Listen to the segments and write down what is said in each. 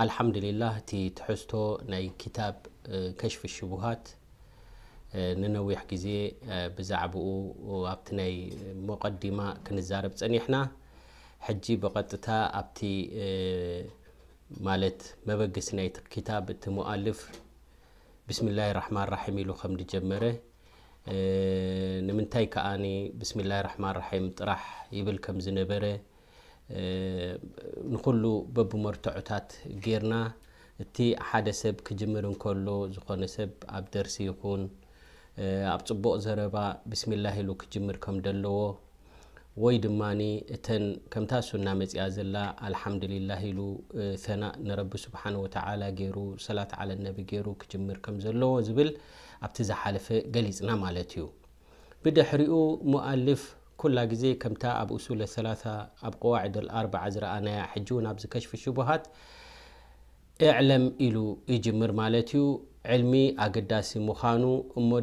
الحمد لله تي تحستو ناي كتاب كشف الشبهات ننويح كزي بزعبو وابتناي مقدمة كنزارب تسانيحنا حجي بقطتا ابتي مالت مبقس ناي كتاب تمؤلف بسم الله الرحمن الرحيم لو خمد جمره نمنتاي كاني بسم الله الرحمن الرحيم طرح يبل زنبره ንኩሉ በብ መርትዑታት ጌርና እቲ ሓደ ሰብ ክጅምር እንከሎ ዝኾነ ሰብ ኣብ ደርሲ ይኹን ኣብ ፅቡቕ ዘረባ ብስሚላ ኢሉ ክጅምር ከም ደለዎ ወይ ድማ እተን ከምታ ሱና መፅያ ዘላ ኣልሓምዱሊላ ኢሉ ና ንረቢ ስብሓ ወተ ገይሩ ሰላት ዓለ ነ ገይሩ ክጅምር ከም ዘለዎ ዝብል ኣብቲ ዝሓለፈ ገሊፅና ማለት እዩ ብድሕሪኡ ሙልፍ كل جزي كمتا أب أصول الثلاثة أب قواعد عزر أنا حجون أب كشف الشبهات اعلم إلو يجمر مالتيو علمي أقداسي مخانو أمو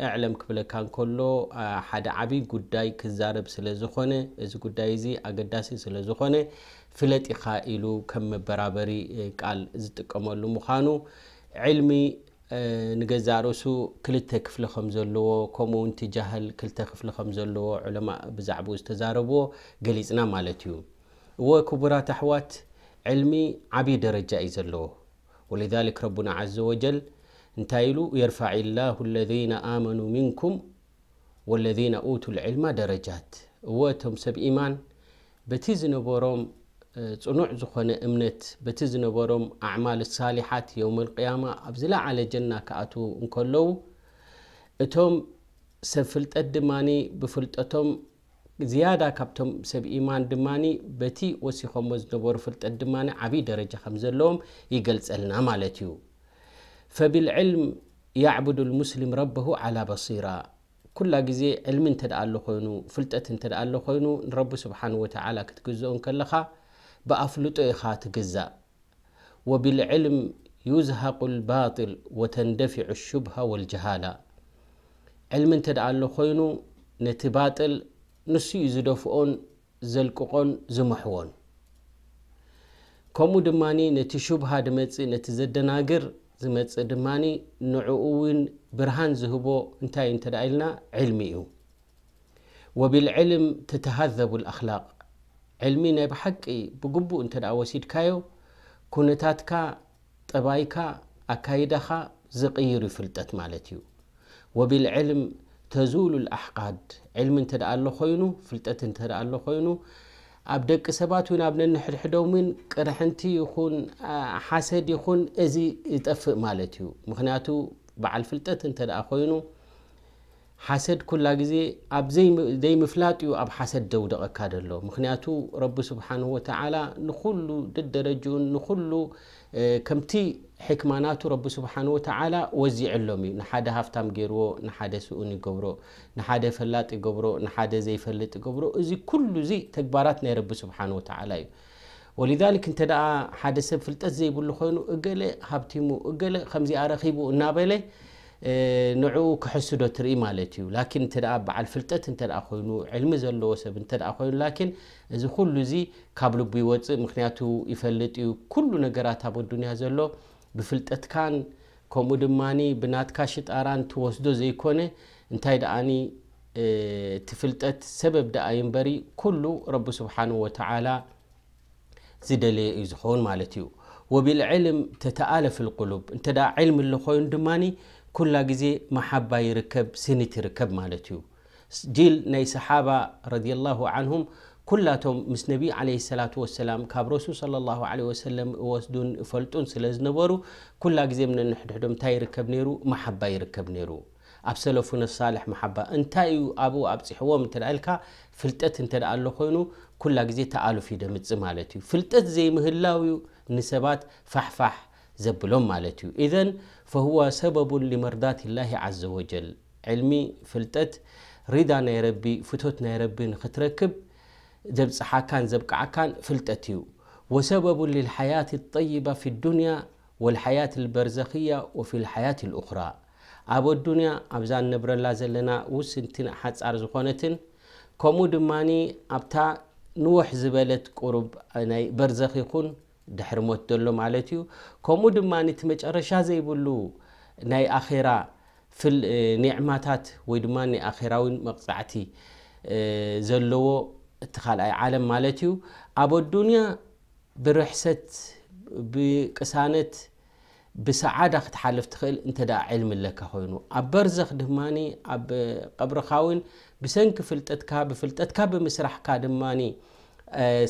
اعلم قبل كان كله آه، حد عبي قداي كزارب سلزخونة إذا قداي زي أقداسي سلزخونة فلت إخائلو كم برابري آه، قال زتك أمو مخانو علمي نجزاروسو كل تكف لهم زلوا كم أنت كل تكف لهم زلوا علماء بزعبوا استزاربوا جلسنا مالتيو وكبرة تحوات علمي عبي درجة إزلوا ولذلك ربنا عز وجل انتايلو يرفع الله الذين آمنوا منكم والذين أوتوا العلم درجات وتم سب إيمان بتزن ፅኑዕ ዝኾነ እምነት በቲ ዝነበሮም ኣዕማል ሳሊሓት ዮም ልቅያማ ኣብ ዝለዓለ ጀና ክኣት እንከለዉ እቶም ሰብ ፍልጠት ድማኒ ብፍልጠቶም ዝያዳ ካብቶም ሰብ ኢማን ድማኒ በቲ ወሲኾሞ ዝነበሩ ፍልጠት ድማኒ ዓብይ ደረጃ ከም ዘለዎም ይገልፀልና ማለት እዩ ፈብልዕልም ያዕቡድ ልሙስሊም ረበሁ ዓላ በሲራ ኩላ ግዜ ዕልሚ እንተ ደኣ ኣሎ ኮይኑ ፍልጠት እንተ ደኣ ኣሎ ኮይኑ ንረቢ ስብሓን ወተዓላ ክትግዝኦ ከለኻ بأفلطو إخا تقزا وبالعلم يزهق الباطل وتندفع الشبهة والجهالة علم انت دعال خينو نتباطل نسي زدفؤون زلققون زمحون كومو دماني نتي شبهة دمتسي نتي زدناقر زمتسي دماني نعوين برهان زهبو انتاي انت علمي وبالعلم تتهذب الأخلاق علمي ناي بحقي بقبو انت داوسيد كايو كونتاتكا طبايكا اكايدخا زقير فلتت مالتيو وبالعلم تزول الاحقاد علم انت دالو خوينو فلتت انت دالو خوينو أبدك سبات وين أبن النحر حدومين كرحنتي يخون حسد يخون أزي يتفق مالتيو مخناتو بعال فلتة انت دا أخوينو ሓሰድ ኩላ ዜ ዘይምፍላጥ ዩ ኣብ ሓሰድ ዘውደቀካሎ ክቱ ه ሉ ደረጅኡን ከምቲ ክማና ዚሎም ዩ ደ ሃፍ ገዎ ኡን ይሮ ፈላጥ ይሮ ዘፈልጥ ሮ እዚ ተግባራ ናይ ዩ ሰብ ፍጠ ዘብ ይኑ እ ሃ ቡ ና نعو كحسدو تري مالتيو لكن ترى دقاء بعال فلتت انت دقاء خوينو علم زلو وسب انت خوينو لكن ازو خلو زي كابلو بيوت مخنياتو يفلتيو كلو نقرات ابو الدنيا زلو بفلتت كان كومو دماني بنات كاشت اران توسدو زي كوني انت دقاني تفلتت سبب دقاء ينبري كلو رب سبحانه وتعالى زدلي يزحون مالتيو وبالعلم تتآلف القلوب انت دقاء علم اللي خوين دماني ኩላ ግዜ ማሓባ ይርከብ ስኒት ይርከብ ማለት እዩ ጅል ናይ ሰሓባ ረ ላ ንሁም ኩላቶም ምስ ነቢ ዓለ ላ ሰላም ካብ ረሱል ለ ላ ሰለም እወስዱን እፈልጡን ስለ ዝነበሩ ኩላ ግዜ ምነንሕድሕዶም እንታይ ይርከብ ሩ ማሓባ ይርከብ ነይሩ ኣብ ሰለፉን ሳልሕ ማሓባ እንታይ እዩ ኣብኡ ኣብፅሕቦም እተ ልካ ፍልጠት እንተደኣ ኣሎ ኮይኑ ኩላ ግዜ ተኣልፍ ደ ምፅ ማለት እዩ ፍልጠት ዘይምህላው ዩ ንሰባት ፋሕፋሕ ዘብሎም ማለት እዩ فهو سبب لمرضات الله عز وجل علمي فلتت ردا نيربي فتوت نيربي نختركب زبس حاكان زبك عكان فلتتيو وسبب للحياة الطيبة في الدنيا والحياة البرزخية وفي الحياة الأخرى أبو الدنيا أبزان نبر الله زلنا وسنتين أحد أرزقونتين كومود ماني أبتا نوح زبالت قرب برزخي دحر موت دلو مالتيو كومو دماني تمج أرشا زي بلو ناي آخيرا في نعماتات ويدماني آخيرا وين مقصعتي زلو اتخال أي عالم مالتيو أبو الدنيا برحست بكسانت بسعادة تحالف تخيل انت دا علم لك هونو أبرزخ دماني أب قبر خاوين بسنك فلتتكا بفلتتكا بمسرح كادماني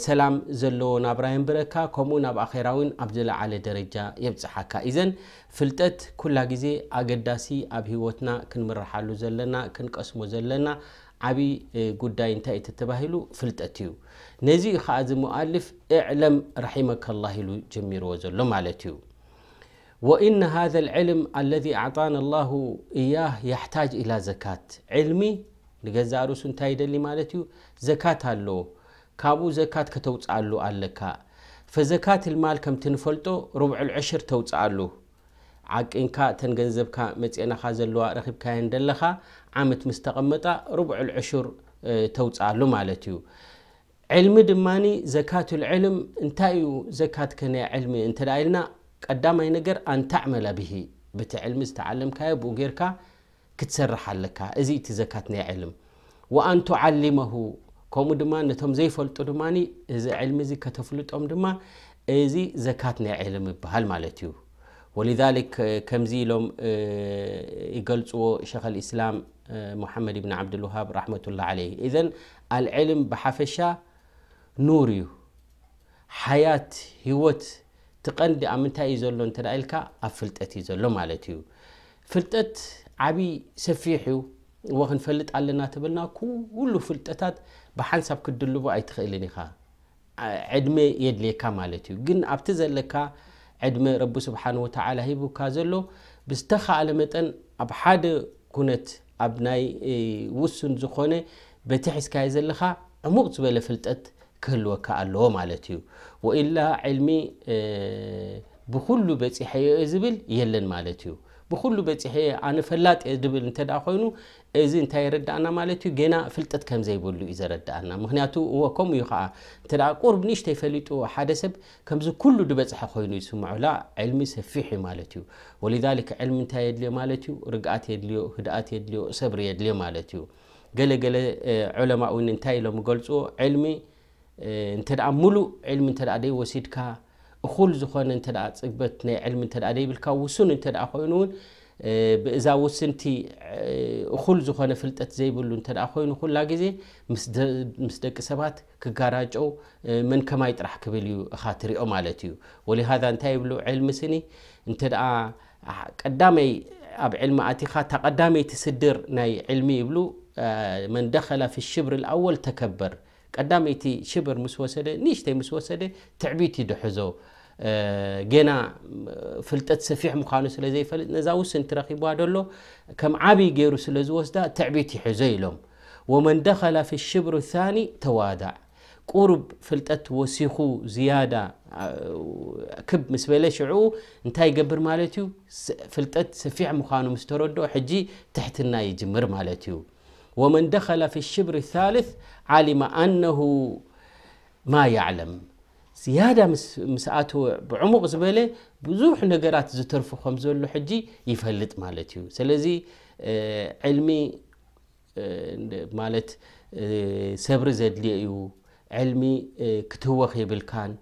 ሰላም ዘለዎ ናብራ የንብረካ ከምኡ ናብ ኣኼራውን ኣብ ዝለዓለ ደረጃ የብፅሓካ እዘን ፍልጠት ኩላ ግዜ ኣገዳሲ ኣብ ሂወትና ክንምርሓሉ ዘለና ክንቀስሞ ዘለና ዓብይ ጉዳይ እንታይ እቲ ተባሂሉ ፍልጠት እዩ ነዚ ከዓ ዝመኣልፍ እዕለም ረሒመካላ ኢሉ ጀሚርዎ ዘሎ ማለት እዩ وإن هذا العلم الذي أعطانا الله إياه يحتاج إلى زكاة علمي لجزارس تايد اللي مالتيو زكاة له كابو زكاة كتوت علو عالكا فزكاة المال كم تنفلتو ربع العشر توت علو عق إنكا تنجنزبكا متينا خازلوا كاين هندلخا عامت مستقمتا ربع العشر توت علو مالتيو علم دماني زكاة العلم انتايو زكاة كنا علمي انت دايلنا قدامي نجر أن تعمل به بتعلم استعلم كاي بوغيركا كتسرح لك ازي تزكاة علم وأن تعلمه كومو دما نتوم زي فلتو دماني إز علم زي كتفلت أم دما إزي زكاة علم بهال مالتيو ولذلك كم زي لوم إقلتو شيخ الإسلام محمد بن عبد الوهاب رحمة الله عليه إذن العلم بحفشة نوريو حياة هيوت تقندي أمنتا إيزولو انتا إلكا أفلتت إيزولو مالتيو فلتت عبي سفيحيو وغن فلت علنا تبلنا كو ولو فلتتات ብሓንሳብ ክድልቦ ኣይትኽእልን ኢኻ ዕድመ የድልየካ ማለት እዩ ግን ኣብቲ ዘለካ ዕድመ ረቢ ስብሓን ወተዓላ ሂቡካ ዘሎ ብዝተኻኣለ መጠን ኣብ ሓደ ኩነት ኣብ ናይ ውሱን ዝኾነ በቲ ሒዝካየ ዘለካ ዕሙቕ ዝበለ ፍልጠት ክህልወካ ኣለዎ ማለት እዩ ወኢላ ዕልሚ ብኩሉ በፂሐዮ ዝብል የለን ማለት እዩ ብኩሉ በፅሐ ኣነ ፈላጢ ብል እ ኮይኑ እዚ እንታይ የረዳኣና ማለት ዩ ገና ፍልጠት ከም ዘይብሉ ዩ ዘረዳኣና ምክንያቱ ዎ ከምኡ ዩ ከ ቁር ንሽተ ይፈሊጡ ሓደ ሰብ ከምዚ ኩሉ ድበፅሐ ኮይኑ ይስሙዑላ ልሚ ሰፊሕዩ ማለት እዩ ወሊ ልሚ ንታይ የድልዮ ማለ ዩ ርግኣት የድል ድኣት የድል ሰብሪ የድልዮ ማለት እዩ ገለገለ ዑለማ ንታይ ሎሚ ገልፅዎ ሚ ሙሉ ልሚ ይወሲድካ خول زخان انت دا اقبت ناي علم انت دا ديبلكا وسون انت دا خوينون بإزا وسنتي خول زخان فلتت زيبلو انت دا خوينو خول لاقزي مسدق سبات كقاراج او من كما يترح كبليو خاطري او مالتيو ولهذا انت يبلو علم سني انت دا قدامي اب علم اتخا تقدامي تسدر ناي علمي يبلو من دخل في الشبر الاول تكبر قدام قدامتي شبر مسوسلة نيشتي مسوسلة تعبيتي دحزو جنا فلتت سفيح مخانوس لزي زي نزاوس أنت سنتراخي بوادولو كم عبي جيروس سلا زوسدا تعبيتي حزيلهم ومن دخل في الشبر الثاني توادع قرب فلتت وسيخو زيادة كب مسبيلة شعو انتاي قبر مالتيو فلتت سفيح مخانوس تردو حجي تحت النايج مر مالتيو ومن دخل في الشبر الثالث علم أنه ما يعلم زيادة مساءته بعمق زباله بزوح نقرات زترف خمزول لحجي يفلت مالتيو سلزي آه، علمي آه، مالت آه، سبر زدليو علمي كتوخ بالكان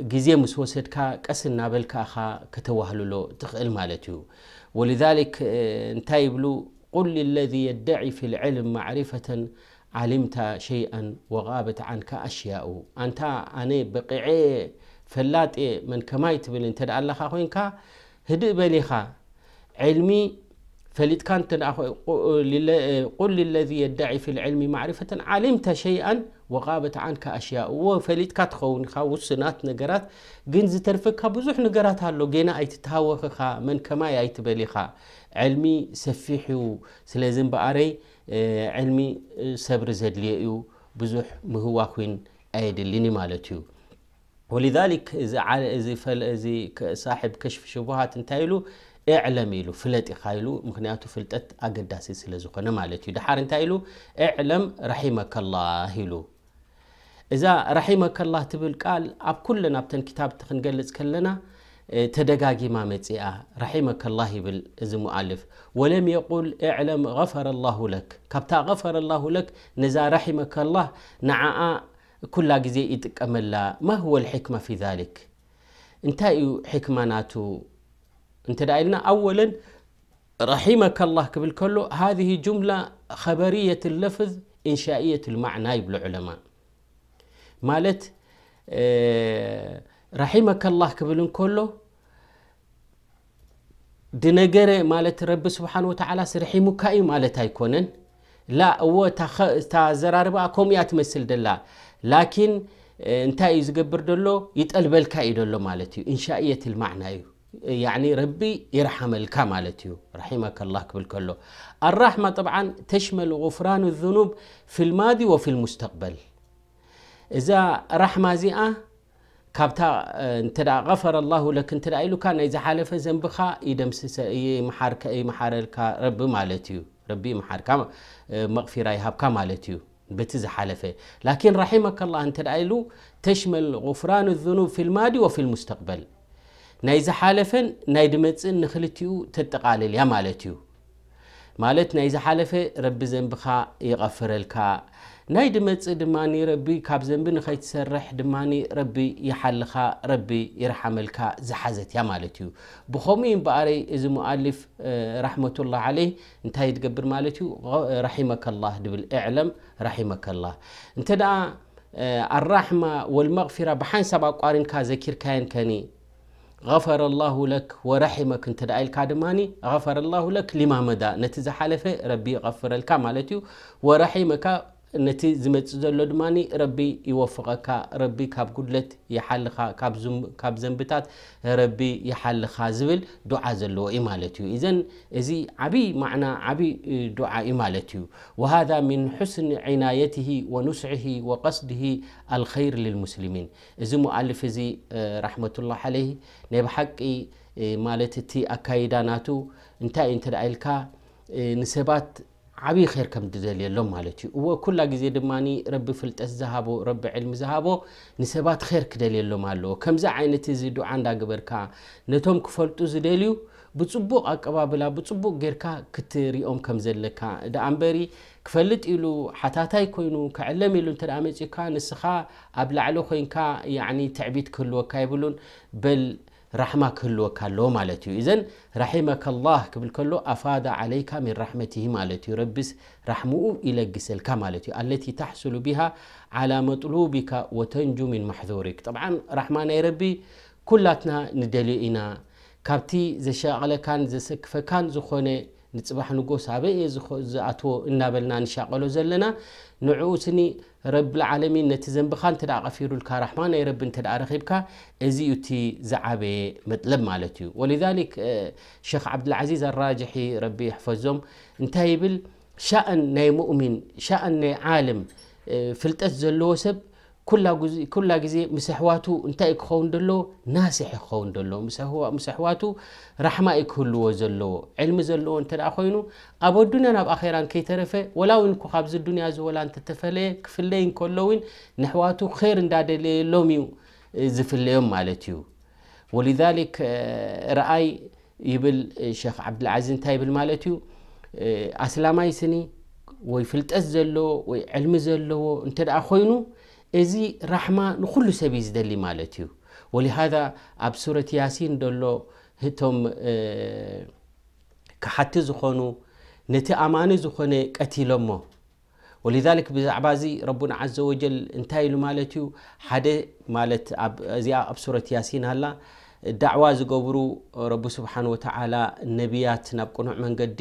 جزية مسوسد كا كسر نابل كا خا كتوهلو لو تخ المالتيو ولذلك نتايبلو قل للذي يدعي في العلم معرفة علمت شيئا وغابت عنك أشياء أنت أنا بقعي فلاتي من كمايت بل انت الله خوينك هدئ بليخا علمي كانت قل للذي يدعي في العلم معرفة علمت شيئا وغابت عنك أشياء فلتك تخون وسنات نقرات جن زترفك بزح نقرات هالو جينا أي تتهوخ من كما أي تبليخ علمي سفيحي سلازم بأري آه، علمي سبر آه، زدليئي بزح مهواكوين أيدليني مالتيو ولذلك إذا صاحب كشف شبهات انتايلو اعلم إلو فلت إخايلو مكنياتو فلتت أقداسي سلزوخنا مالتيو دحار انتا إلو اعلم رحمك الله إلو إذا رحمك الله تبل قال أب كلنا بتن كتاب تخنقلز كلنا إيه، تدقاقي ما متئة رحمك الله يبل إذا مؤلف ولم يقول اعلم غفر الله لك كابتا غفر الله لك نذا رحمك الله نعاء كل جزيء أمل ما هو الحكمة في ذلك انتا إيو حكمة ناتو انت دايلنا اولا رحمك الله قبل كله هذه جمله خبريه اللفظ انشائيه المعنى يبل علماء مالت آه، رحمك الله قبل كله دنجره مالت رب سبحانه وتعالى سرحمك اي مالت ايكونن لا هو تزرارب اكم ياتمسل دلا لكن آه، انت يزقبر دلو يتقلبلك اي دلو مالتي انشائيه المعنى يو. يعني ربي يرحم الكمالتيو رحمك الله كبل كله الرحمة طبعا تشمل غفران الذنوب في الماضي وفي المستقبل إذا رحمة زيئة كابتا آه، انت غفر الله لك انت لو كان إذا حالف زنبخا يدمس محارك يمحار لك ربي مالتيو ربي محارك آه، مغفرة يهاب يهبك مالتيو حالفة لكن رحمك الله انت لو تشمل غفران الذنوب في الماضي وفي المستقبل ናይ ዝሓለፈን ናይ ድመፅን ንክልትኡ ተጠቃልል ያ ማለት እዩ ማለት ናይ ዝሓለፈ ረቢ ዘንብኻ ይቐፍረልካ ናይ ድመፅእ ድማ ረቢ ካብ ዘንቢ ንኸይትሰርሕ ድማ ረቢ ይሓልኻ ረቢ ይረሓመልካ ዝሓዘት እያ ማለት እዩ ብከምኡ እምበኣረይ እዚ ሙኣልፍ ራሕመትላ ዓለይ እንታይ ትገብር ማለት እዩ ራሒመከላ ድብል እዕለም ራሒመከላ እንተ ደኣ ኣራሕማ ወልመቕፊራ ብሓንሳብ ኣቋሪንካ ዘኪርካየን ከኒ غفر الله لك ورحمك انت دايلካ ድማኒ غفر الله لك لما مدى ነቲ ربي غفر لك ورحمك نتي زمت زلود ماني ربي يوفقك ربي كاب قدلت يحلق كاب زم كاب زنبتات ربي يحلق زبل دعاء زلو إمالتيو إذن إذا عبي معنى عبي دعاء إمالتيو وهذا من حسن عنايته ونسعه وقصده الخير للمسلمين إذا مؤلف إذا رحمة الله عليه نبحق مالتتي أكايداناتو انتا انتا دعيلكا نسبات عبي خير كم تدل يلهم مالتي وكل جزء دماني رب فلتس ذهبه رب علم ذهبه نسبات خير كدل يلهم ماله كم زع عين تزيد عند جبر كا نتهم كفلت زدليو بتصبوق أقبابلا بتصبوق غير كا كتير يوم كم زلك ده أمبري كفلت إلو حتى تايكونو كعلم إلو أنت الأمس كان السخاء قبل علو خين كا يعني تعبيد كله كايبلون بل رحمة كله كله مالتي إذن رحمك الله قبل كله أفاد عليك من رحمته مالتي ربس رحمه إلى قسل كمالتي التي تحصل بها على مطلوبك وتنجو من محذورك طبعا رحمة يا ربي كلاتنا ندلينا كابتي زي شاغل كان زي سكف كان زي خوني نتصبح نقوس عبئي زي أتو إنا بلنا نشاغلو زلنا نعوسني رب العالمين نتي زنبخان تدا غفيرو الكارحمان اي رب انت دا ازي يتي زعابي مطلب مالتي ولذلك الشيخ آه، عبد العزيز الراجحي ربي يحفظهم انت يبل شأن ناي مؤمن شأن ناي عالم آه، فلتت زلوسب كل جزي مسحواته انتي خون دلو ناسح خون دلو مسحو مسحواته رحمة كل وزلو علم زلو انت أخوينو أبو الدنيا نب أخيرا كي ترفع ولو إنك خابز الدنيا زولا أنت تفلي كفلين كلوين نحواته خير إن دادل لوميو زفليهم مالتيو ولذلك آه، رأي يبل الشيخ آه، عبد العزيز انتي بالمالتيو آه، أسلامي سني ويفلت أزلو ويعلم زلو انت أخوينو እዚ ራሕማ ንኩሉ ሰብ ዩ ዝደሊ ማለት እዩ ወሊሃذ ኣብ ሱረት ያሲን ደሎ ህቶም ክሓቲ ዝኾኑ ነቲ ኣማኒ ዝኮነ ቀቲሎሞ ወሊዛሊክ ብዛዕባ እዚ ረቡና ዘ ወጀል እንታይ ኢሉ ማለት እዩ ሓደ እዚኣ ኣብ ሱረት ያሲን ሃላ ዳዕዋ ዝገብሩ ረቢ ስብሓን ወተዓላ ነቢያት ናብ ቁኑዕ መንገዲ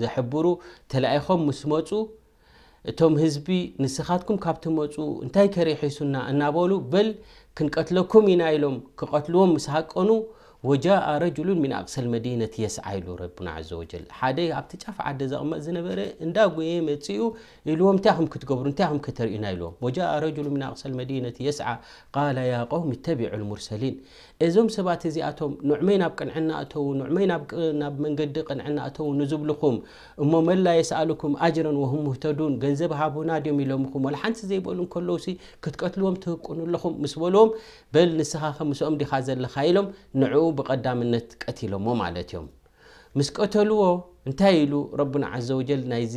ዘሕብሩ ተለይኮም ምስ መፁ እቶም ህዝቢ ንስኻትኩም ካብቲመፁ እንታይ ከርኢ ሒሱና እናበሉ በል ክንቀትለኩም ኢና ኢሎም ክቐትልዎም ምስሃቀኑ ወጃء ረጅሉን ምን ኣቕሰል መዲነቲ የስዓ ኢሉ ረብና ዘ ወጀል ሓደ ኣብቲ ጫፍ ዓደ ዘቕመ ዝነበረ እንዳ ጎየ መፅኡ ኢልዎም እንታይ ኹም ክትገብሩ እንታይ ም ክተርእና ኢልዎም ወጃ ረጅሉ ን ኣቕሰል መዲነቲ የስዓ ቃላ ያ ቆውሚ ተቢዑ ሙርሰሊን እዞም ሰባት እዚኣቶም ንዑመይ ናብ ቅንዕና እተዉ ንዑመይ ናብ መንገዲ ቅንዕና እተዉ ንዝብልኹም እሞ መላ የሰኣልኩም ኣጅረን ወሁ ሙህተዱን ገንዘብ ሃቡና ድዮም ኢሎም ኹም ላ ሓንቲ ዘይበሉን ከለው ሲ ክትቀትልዎም ትህቁኑኣለኹም ምስ በልዎም በል ንስኻ ከምሶኦም ዲካ ዘለካ ኢሎም ንዕኡ ብቐዳምነት ቀትሎምዎ ማለት እዮም ምስ ቀተልዎ እንታይ ኢሉ ረቡና ዓዘ ወጀል ናይዚ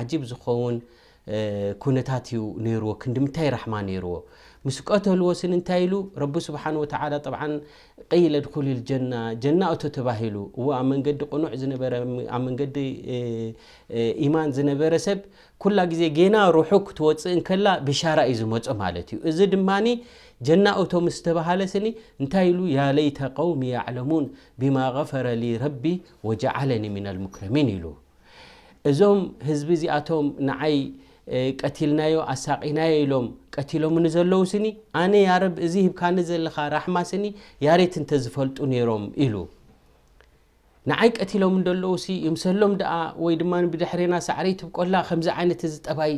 ዓጂብ ዝኸውን ኩነታት እዩ ነይርዎ ክንዲምንታይ ራሕማ ነይርዎ ምስ ቀተልዎ ስንንታይ ኢሉ ረቢ ስብሓን ወተዓላ ጠብዓ ቀይለ ድኩል ልጀና ጀና ጀና እቶ ተባሂሉ እዎ ኣብ መንገዲ ቕኑዕ ዝነበረ ኣብ መንገዲ ኢማን ዝነበረ ሰብ ኩላ ግዜ ጌና ሩሑ ክትወፅእ ንከላ ብሻራ እዩ ዝመፁ ማለት እዩ እዚ ድማኒ ጀና እቶ ምስ ተባሃለ ስኒ እንታይ ኢሉ ያ ለይተ ቀውሚ ያዕለሙን ብማ غፈረ ሊ ረቢ ወጀዓለኒ ምና ልሙክረሚን ኢሉ እዞም ህዝቢ እዚኣቶም ንዓይ ቀትልናዮ ኣሳቂናዮ ኢሎም ቀቲሎም ኒዘለው ስኒ ኣነ ያረብ እዚ ሂብካኒ ዘለካ ራሕማ ስኒ ያሬት እንተ ዝፈልጡ ነይሮም ኢሉ ንዓይ ቀትሎም ደለው ሲ ይምሰሎም ኣ ወይ ድማብድሕሪና ሳዕሪ ትብቆላ ከምዚ ዓይነት ዚ ጠባይ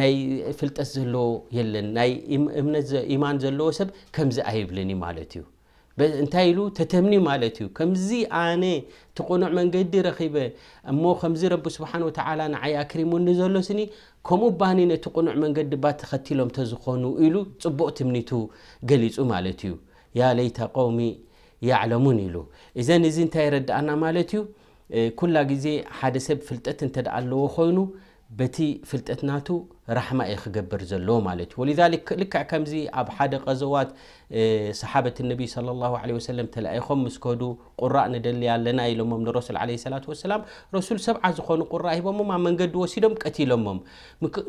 ናይ ፍልጠት ዘለዎ የለን ናይ እምነት ማን ዘለዎ ሰብ ከምዚ ኣይብልን ማለት እዩ እንታይ ኢሉ ተተምኒ ማለት እዩ ከምዚ ኣነ ትቕኑዕ መንገዲ ረክበ እሞ ከምዚ ረቢ ስብሓ ወተላ ንዓይ ኣክሪሙ ኒዘሎ ስኒ ከምኡ ባኒ ነቲ ቁኑዕ መንገዲ ባ ተኸቲሎምተ ዝኾኑ ኢሉ ፅቡቅ ትምኒቱ ገሊፁ ማለት እዩ ያ ለይታ ቆውሚ ያዕለሙን ኢሉ እዘን እዚ እንታይ ይረዳኣና ማለት እዩ ኩላ ግዜ ሓደሰብ ፍልጠት እንተደኣ ኣለዎ ኮይኑ بتي فلتتناتو رحمة إيه خجبر زلو مالت ولذلك لك كمزي أب حدا غزوات صحابة النبي صلى الله عليه وسلم تلا إخوان مسكودو قراء ندلي على لنا إلهم من رسول عليه الصلاة والسلام رسول سبعة زخون قراء هم ما من قد وسيدهم كتيلهم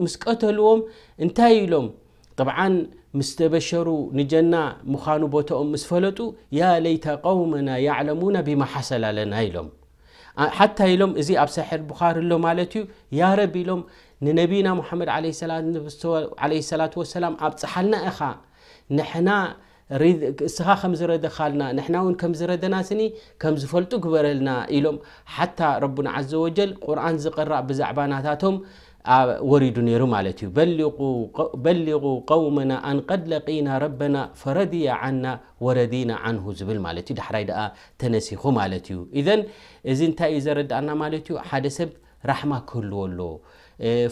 مسكتهم انتهي طبعا مستبشروا نجنا مخانو بوتهم مسفلتو يا ليت قومنا يعلمون بما حصل لنا إلهم حتى يلوم إزي أب سحر بخار اللوم مالتيو يا رب يلوم ننبينا محمد عليه السلام عليه الصلاة والسلام أب سحلنا أخا نحنا ريد سها خمزرة دخلنا نحنا وإن كمزرة ناسني كمزفلتو قبرلنا يلوم حتى ربنا عز وجل قرآن زقرة بزعبانا ذاتهم وريد نيرو مالتي بلغوا بلغوا قومنا أن قد لقينا ربنا فرضي عنا وردينا عنه زبل مالتي دحراي دقا تنسيخو مالتي إذن إذن تا إذا رد عنا مالتي حدا سب رحمة كله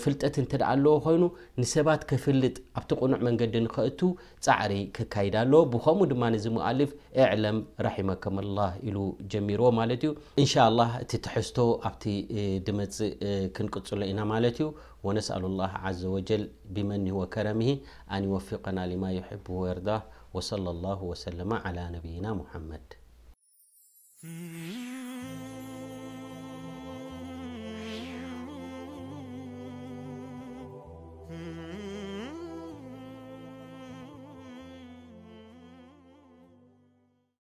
ፍልጠት እንተ ኣለዎ ኮይኑ ንሰባት ከፍልጥ ኣብቲ ቁኑዕ መንገዲ ንክእቱ ፃዕሪ ክካይድ ኣለዎ ብከምኡ ድማ ዚ መኣልፍ እዕለም ራሒመከም ላ ኢሉ ጀሚርዎ ማለት እዩ እንሻ ላ እቲ ትሕዝቶ ኣብቲ ድመፅእ ክንቅፅሎ ኢና ማለት እዩ ወነስኣሉ ላ ዘ ወጀል ብመኒ ወከረምሂ ኣን ይወፊቀና ልማ ይሕብ ወርዳ وصلى الله وسلم على نبينا محمد Hmm.